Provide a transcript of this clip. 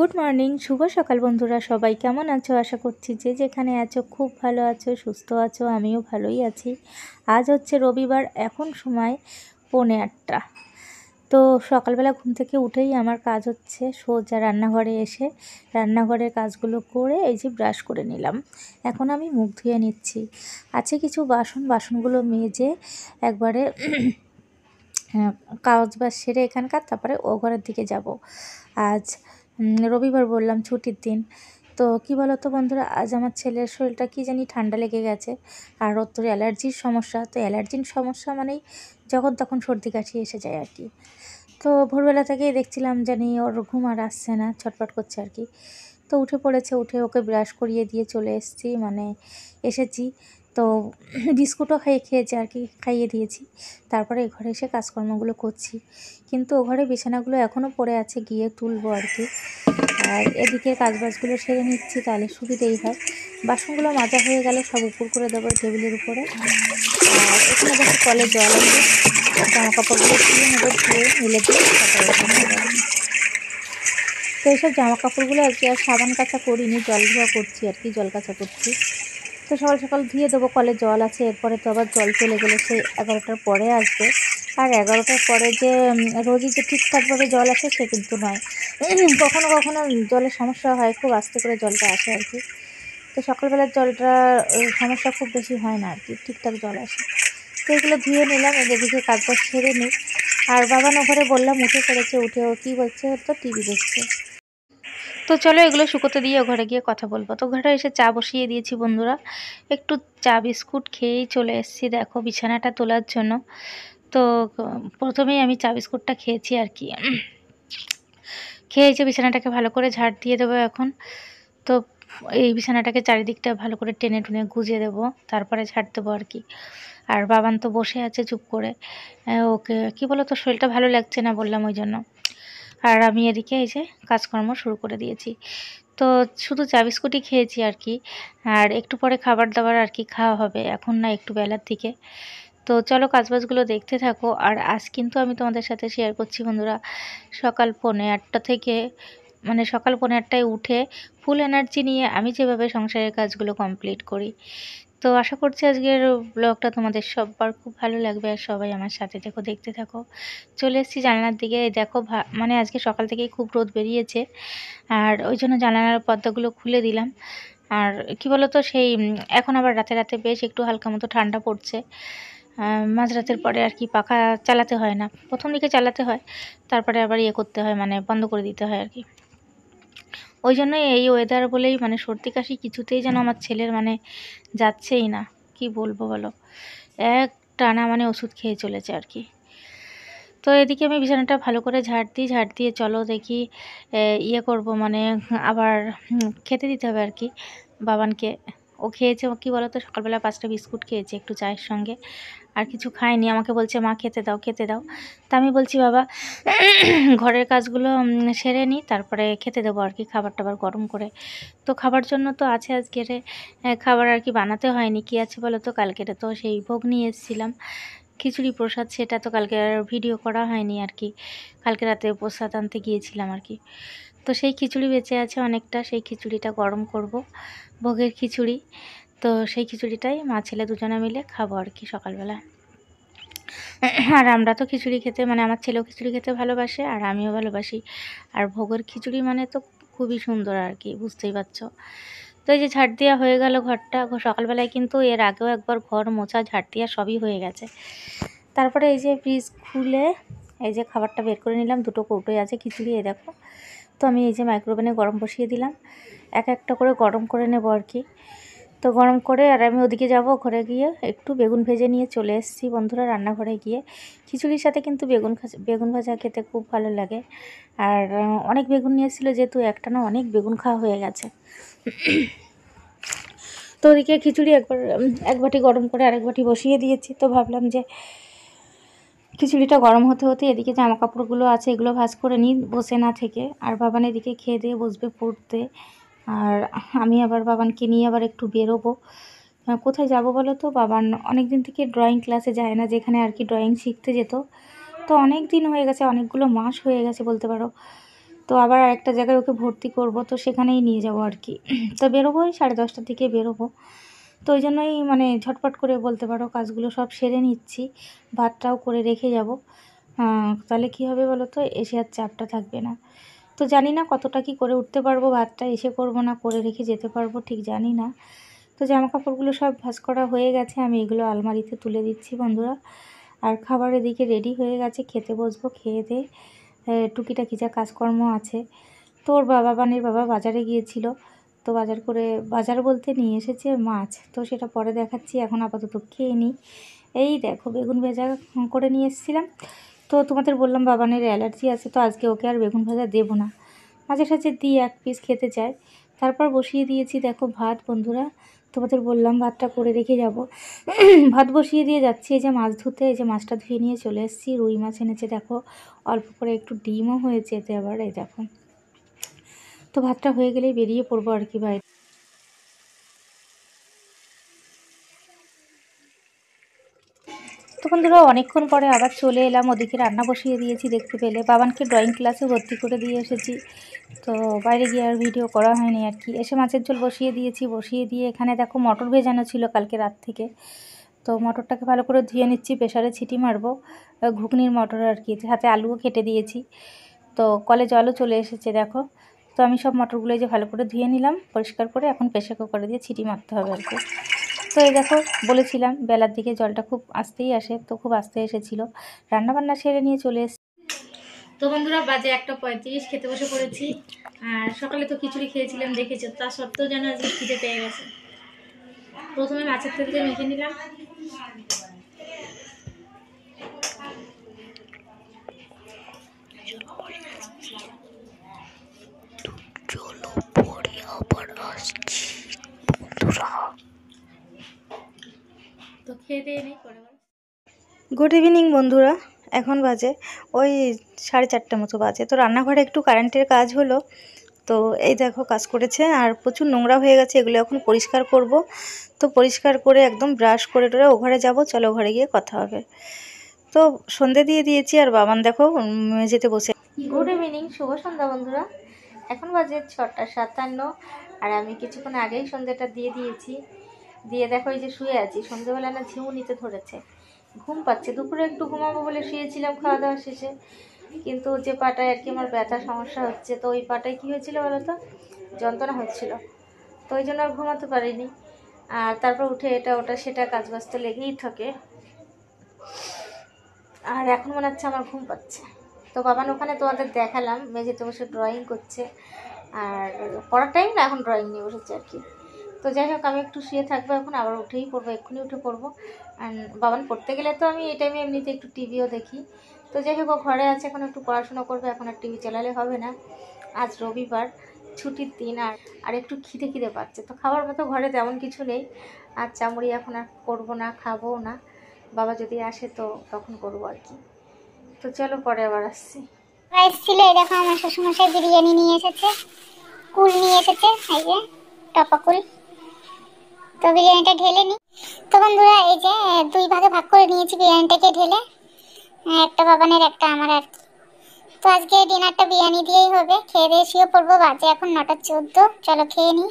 good morning শুভ সকাল বন্ধুরা সবাই কেমন আছো আশা করছি যে যেখানে আছো খুব ভালো আছো সুস্থ আছো আমিও ভালোই আছি আজ হচ্ছে রবিবার এখন সময় পৌনে আটটা তো সকালবেলা ঘুম থেকে উঠেই আমার কাজ হচ্ছে সোজা রান্নাঘরে এসে রান্নাঘরের কাজগুলো করে এই যে ব্রাশ করে নিলাম এখন আমি মুখ ধুয়ে নিচ্ছি আছে কিছু বাসন বাসনগুলো মেজে একবারে কাজ বাজ সেরে এখানকার তারপরে ও ঘরের দিকে যাব আজ রবিবার বললাম ছুটির দিন তো কি বলতো বন্ধুরা আজ আমার ছেলের শরীরটা কি জানি ঠান্ডা লেগে গেছে আর ওর তোর অ্যালার্জির সমস্যা তো অ্যালার্জির সমস্যা মানেই যখন তখন সর্দি কাশি এসে যায় আর কি তো ভোরবেলা থেকেই দেখছিলাম জানি ওর ঘুম আর আসছে না ছটপট করছে আর কি তো উঠে পড়েছে উঠে ওকে ব্রাশ করিয়ে দিয়ে চলে এসেছি মানে এসেছি তো বিস্কুটও খাইয়ে খেয়েছে আর কি খাইয়ে দিয়েছি তারপরে এ ঘরে এসে কাজকর্মগুলো করছি কিন্তু ও ঘরে বিছানাগুলো এখনও পড়ে আছে গিয়ে তুলবো আর কি আর এদিকে কাজবাজগুলো সেরে নিচ্ছি তাহলে সুবিধেই হয় বাসনগুলো মাজা হয়ে গেলে সব উপর করে দেবো টেবিলের উপরে আর এখানে দেখো কলে জল আসবে জামা কাপড়গুলো ধুয়ে নেবো ধুয়ে মিলে তো এইসব জামা কাপড়গুলো আর কি আর সাবান কাঁচা করিনি জল ধোয়া করছি আর কি জল কাঁচা করছি তো সকাল সকাল ধুয়ে দেবো কলে জল আছে এরপরে তো আবার জল চলে গেলে সেই এগারোটার পরে আসবে আর এগারোটার পরে যে রোজই যে ঠিকঠাকভাবে জল আসে সে কিন্তু নয় কখনো কখনো জলের সমস্যা হয় খুব আস্তে করে জলটা আসে আর কি তো সকালবেলার জলটা সমস্যা খুব বেশি হয় না আর কি ঠিকঠাক জল আসে তো এগুলো ধুয়ে নিলাম এদের দিকে কাজবাজ ছেড়ে নিই আর বাবা ঘরে বললাম উঠে পড়েছে উঠে ও কী বলছে তো টিভি দেখছে তো চলো এগুলো শুকোতে দিয়ে ঘরে গিয়ে কথা বলবো তো ঘরে এসে চা বসিয়ে দিয়েছি বন্ধুরা একটু চা বিস্কুট খেয়েই চলে এসেছি দেখো বিছানাটা তোলার জন্য তো প্রথমেই আমি চা বিস্কুটটা খেয়েছি আর কি খেয়েছি বিছানাটাকে ভালো করে ঝাড় দিয়ে দেবো এখন তো এই বিছানাটাকে চারিদিকটা ভালো করে টেনে টুনে গুজে দেব তারপরে ঝাড় দেবো আর কি আর বাবান তো বসে আছে চুপ করে ওকে কি বলো তো শরীরটা ভালো লাগছে না বললাম ওই জন্য আর আমি এদিকে এই যে কাজকর্ম শুরু করে দিয়েছি তো শুধু চা বিস্কুটই খেয়েছি আর কি আর একটু পরে খাবার দাবার আর কি খাওয়া হবে এখন না একটু বেলার দিকে তো চলো কাজবাজগুলো দেখতে থাকো আর আজ কিন্তু আমি তোমাদের সাথে শেয়ার করছি বন্ধুরা সকাল পৌনে আটটা থেকে মানে সকাল পৌনে আটটায় উঠে ফুল এনার্জি নিয়ে আমি যেভাবে সংসারের কাজগুলো কমপ্লিট করি তো আশা করছি আজকের ব্লগটা তোমাদের সবার খুব ভালো লাগবে আর সবাই আমার সাথে দেখো দেখতে থাকো চলে এসেছি জানালার দিকে দেখো মানে আজকে সকাল থেকেই খুব রোদ বেরিয়েছে আর ওই জন্য জানালার পর্দাগুলো খুলে দিলাম আর কি বলতো সেই এখন আবার রাতে রাতে বেশ একটু হালকা মতো ঠান্ডা পড়ছে মাঝরাতের পরে আর কি পাখা চালাতে হয় না প্রথম দিকে চালাতে হয় তারপরে আবার ইয়ে করতে হয় মানে বন্ধ করে দিতে হয় আর কি ওই জন্য এই ওয়েদার বলেই মানে সর্দি কাশি কিছুতেই যেন আমার ছেলের মানে যাচ্ছেই না কি বলবো বলো এক টানা মানে ওষুধ খেয়ে চলেছে আর কি তো এদিকে আমি বিছানাটা ভালো করে ঝাড় দিই ঝাড় দিয়ে চলো দেখি ইয়ে করব মানে আবার খেতে দিতে হবে আর কি বাবানকে ও খেয়েছে কী বলো তো সকালবেলা পাঁচটা বিস্কুট খেয়েছে একটু চায়ের সঙ্গে আর কিছু খায়নি আমাকে বলছে মা খেতে দাও খেতে দাও তা আমি বলছি বাবা ঘরের কাজগুলো সেরে নিই তারপরে খেতে দেবো আর কি খাবার টাবার গরম করে তো খাবার জন্য তো আছে আজকের খাবার আর কি বানাতে হয়নি কি আছে বলো তো কালকেরে তো সেই ভোগ নিয়ে এসেছিলাম খিচুড়ি প্রসাদ সেটা তো কালকে আর ভিডিও করা হয়নি আর কি কালকে রাতে প্রসাদ আনতে গিয়েছিলাম আর কি তো সেই খিচুড়ি বেঁচে আছে অনেকটা সেই খিচুড়িটা গরম করব ভোগের খিচুড়ি তো সেই খিচুড়িটাই মা ছেলে দুজনে মিলে খাবো আর কি সকালবেলা আর আমরা তো খিচুড়ি খেতে মানে আমার ছেলেও খিচুড়ি খেতে ভালোবাসে আর আমিও ভালোবাসি আর ভোগের খিচুড়ি মানে তো খুবই সুন্দর আর কি বুঝতেই পারছো তো এই যে ঝাড় দেওয়া হয়ে গেল ঘরটা সকালবেলায় কিন্তু এর আগেও একবার ঘর মোছা ঝাড় দেওয়া সবই হয়ে গেছে তারপরে এই যে ফ্রিজ খুলে এই যে খাবারটা বের করে নিলাম দুটো কৌটোই আছে খিচুড়ি এ দেখো তো আমি এই যে মাইক্রোওভেনে গরম বসিয়ে দিলাম এক একটা করে গরম করে নেব আর কি তো গরম করে আর আমি ওদিকে যাব ঘরে গিয়ে একটু বেগুন ভেজে নিয়ে চলে এসেছি বন্ধুরা রান্নাঘরে গিয়ে খিচুড়ির সাথে কিন্তু বেগুন বেগুন ভাজা খেতে খুব ভালো লাগে আর অনেক বেগুন নিয়েছিল যেহেতু একটা না অনেক বেগুন খাওয়া হয়ে গেছে তো ওদিকে খিচুড়ি একবার এক বাটি গরম করে আরেক বাটি বসিয়ে দিয়েছি তো ভাবলাম যে খিচুড়িটা গরম হতে হতে এদিকে জামা কাপড়গুলো আছে এগুলো ভাজ করে নিই বসে না থেকে আর বাবান এদিকে খেয়ে দিয়ে বসবে পড়তে আর আমি আবার বাবানকে নিয়ে আবার একটু বেরোবো কোথায় যাব বলো তো বাবান অনেক দিন থেকে ড্রয়িং ক্লাসে যায় না যেখানে আর কি ড্রয়িং শিখতে যেত তো অনেক দিন হয়ে গেছে অনেকগুলো মাস হয়ে গেছে বলতে পারো তো আবার আরেকটা জায়গায় ওকে ভর্তি করব তো সেখানেই নিয়ে যাব আর কি তো বেরোবো ওই সাড়ে দশটার দিকে বেরোবো তো ওই জন্যই মানে ঝটপট করে বলতে পারো কাজগুলো সব সেরে নিচ্ছি ভাতটাও করে রেখে যাব তাহলে কি হবে বলো তো এসে আর চাপটা থাকবে না তো জানি না কতটা কি করে উঠতে পারবো ভাতটা এসে করব না করে রেখে যেতে পারবো ঠিক জানি না তো জামা কাপড়গুলো সব ভাস করা হয়ে গেছে আমি এগুলো আলমারিতে তুলে দিচ্ছি বন্ধুরা আর খাবারের দিকে রেডি হয়ে গেছে খেতে বসবো খেয়ে দিয়ে টুকিটাকি যা কাজকর্ম আছে তোর বাবা বানির বাবা বাজারে গিয়েছিল তো বাজার করে বাজার বলতে নিয়ে এসেছে মাছ তো সেটা পরে দেখাচ্ছি এখন আপাতত খেয়ে নিই এই দেখো বেগুন ভেজা করে নিয়ে এসেছিলাম তো তোমাদের বললাম বাবানের অ্যালার্জি আছে তো আজকে ওকে আর বেগুন ভেজা দেবো না মাঝে সাঝে দিই এক পিস খেতে চায় তারপর বসিয়ে দিয়েছি দেখো ভাত বন্ধুরা তোমাদের বললাম ভাতটা করে রেখে যাব ভাত বসিয়ে দিয়ে যাচ্ছি এই যে মাছ ধুতে এই যে মাছটা ধুয়ে নিয়ে চলে এসেছি রুই মাছ এনেছে দেখো অল্প করে একটু ডিমও হয়েছে এতে আবার এই দেখো তো ভাতটা হয়ে গেলেই বেরিয়ে পড়বো আর কি বাইরে তখন ধরো অনেকক্ষণ পরে আবার চলে এলাম ওদিকে রান্না বসিয়ে দিয়েছি দেখতে পেলে বাবানকে ড্রয়িং ক্লাসে ভর্তি করে দিয়ে এসেছি তো বাইরে গিয়ে আর ভিডিও করা হয়নি আর কি এসে মাছের ঝোল বসিয়ে দিয়েছি বসিয়ে দিয়ে এখানে দেখো মটর ভেজানো ছিল কালকে রাত থেকে তো মটরটাকে ভালো করে ধুয়ে নিচ্ছি প্রেশারে ছিটি মারবো ঘুগনির মটর আর কি সাথে আলুও কেটে দিয়েছি তো কলে জলও চলে এসেছে দেখো তো আমি সব মটরগুলো যে ভালো করে ধুয়ে নিলাম পরিষ্কার করে এখন প্রেশার কুকারে দিয়ে ছিটি মারতে হবে আর কি তো এই দেখো বলেছিলাম বেলার দিকে জলটা খুব আসতেই আসে তো খুব আসতে এসেছিলো রান্নাবান্না সেরে নিয়ে চলে এসেছি তো বন্ধুরা বাজে একটা পঁয়ত্রিশ খেতে বসে পড়েছি আর সকালে তো খিচুড়ি খেয়েছিলাম দেখেছো তা সত্ত্বেও যেন আজকে খিদে পেয়ে গেছে প্রথমে মাছের তেলটা মেখে নিলাম গুড ইভিনিং বন্ধুরা এখন বাজে ওই সাড়ে চারটে মতো বাজে তো রান্নাঘরে একটু কারেন্টের কাজ হলো তো এই দেখো কাজ করেছে আর প্রচুর নোংরা হয়ে গেছে এগুলো এখন পরিষ্কার করব তো পরিষ্কার করে একদম ব্রাশ করে টোরে ও ঘরে যাবো চলো ঘরে গিয়ে কথা হবে তো সন্ধে দিয়ে দিয়েছি আর বাবান দেখো মেঝেতে বসে গুড ইভিনিং শুভ সন্ধ্যা বন্ধুরা এখন বাজে ছটা সাতান্ন আর আমি কিছুক্ষণ আগেই সন্ধ্যাটা দিয়ে দিয়েছি দিয়ে দেখো এই যে শুয়ে আছি সন্ধ্যাবেলা না ঝিউ নিতে ধরেছে ঘুম পাচ্ছে দুপুরে একটু ঘুমাবো বলে শুয়েছিলাম খাওয়া দাওয়া শেষে কিন্তু যে পাটায় আর কি আমার ব্যথা সমস্যা হচ্ছে তো ওই পাটায় কী হয়েছিল বলো তো যন্ত্রণা হচ্ছিল তো ওই জন্য আর ঘুমাতে পারিনি আর তারপর উঠে এটা ওটা সেটা কাজ বাজ তো লেগেই থাকে আর এখন মনে হচ্ছে আমার ঘুম পাচ্ছে তো বাবান ওখানে তোমাদের দেখালাম মেঝেতে বসে ড্রয়িং করছে আর পড়ার টাইম না এখন ড্রয়িং নিয়ে বসেছি আর কি তো যাই হোক আমি একটু শুয়ে থাকবো এখন আবার উঠেই পড়বো এক্ষুনি উঠে পড়বো আর বাবান পড়তে গেলে তো আমি এই টাইমে এমনিতে একটু টিভিও দেখি তো যাই হোক ঘরে আছে এখন একটু পড়াশোনা করবে এখন আর টিভি চালালে হবে না আজ রবিবার ছুটির দিন আর আর একটু খিদে খিদে পাচ্ছে তো খাবার মতো ঘরে তেমন কিছু নেই আর চামড়ি এখন আর করবো না খাবো না বাবা যদি আসে তো তখন করবো আর কি তো চলো পরে আবার আসছি রাইস ছিল এই দেখো আমার শ্বশুরমশাই বিরিয়ানি নিয়ে এসেছে কুল নিয়ে এসেছে এই যে টপা কুল তো বিরিয়ানিটা ঢেলে নিই তো বন্ধুরা এই যে দুই ভাগে ভাগ করে নিয়েছি বিরিয়ানিটাকে ঢেলে একটা বাবানের একটা আমার আর কি তো আজকে ডিনারটা বিরিয়ানি দিয়েই হবে খেয়ে দিয়ে শুয়ে পড়বো বাজে এখন নটা চোদ্দ চলো খেয়ে নিই